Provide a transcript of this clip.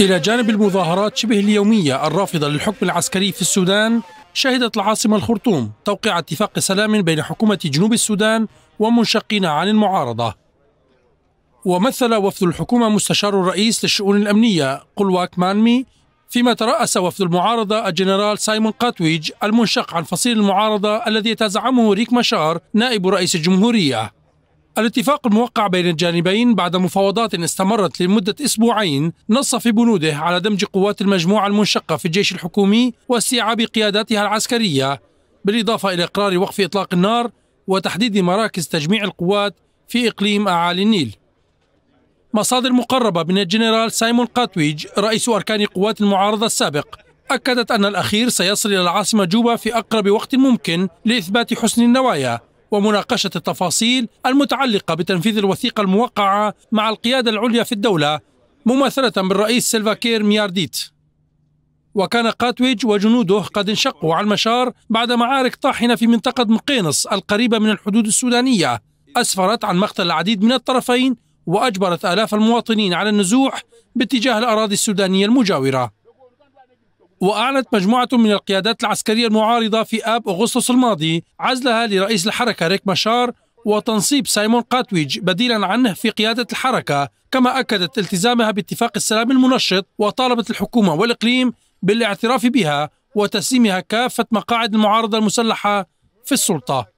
إلى جانب المظاهرات شبه اليومية الرافضة للحكم العسكري في السودان شهدت العاصمة الخرطوم توقيع اتفاق سلام بين حكومة جنوب السودان ومنشقين عن المعارضة ومثل وفد الحكومة مستشار الرئيس للشؤون الأمنية قلواك مانمي فيما ترأس وفد المعارضة الجنرال سايمون قاتويج المنشق عن فصيل المعارضة الذي تزعمه ريك مشار نائب رئيس الجمهورية الاتفاق الموقع بين الجانبين بعد مفاوضات استمرت لمدة أسبوعين نص في بنوده على دمج قوات المجموعة المنشقة في الجيش الحكومي واستيعاب قياداتها العسكرية بالإضافة إلى إقرار وقف إطلاق النار وتحديد مراكز تجميع القوات في إقليم أعالي النيل مصادر مقربة من الجنرال سايمون قاتويج رئيس أركان قوات المعارضة السابق أكدت أن الأخير سيصل إلى العاصمة جوبا في أقرب وقت ممكن لإثبات حسن النوايا ومناقشة التفاصيل المتعلقة بتنفيذ الوثيقة الموقعة مع القيادة العليا في الدولة مماثلة بالرئيس سيلفاكير ميارديت وكان قاتويج وجنوده قد انشقوا على المشار بعد معارك طاحنة في منطقة مقينص القريبة من الحدود السودانية أسفرت عن مقتل العديد من الطرفين وأجبرت آلاف المواطنين على النزوح باتجاه الأراضي السودانية المجاورة وأعلنت مجموعة من القيادات العسكرية المعارضة في آب أغسطس الماضي عزلها لرئيس الحركة ريك مشار وتنصيب سايمون قاتويج بديلا عنه في قيادة الحركة كما أكدت التزامها باتفاق السلام المنشط وطالبت الحكومة والإقليم بالاعتراف بها وتسليمها كافة مقاعد المعارضة المسلحة في السلطة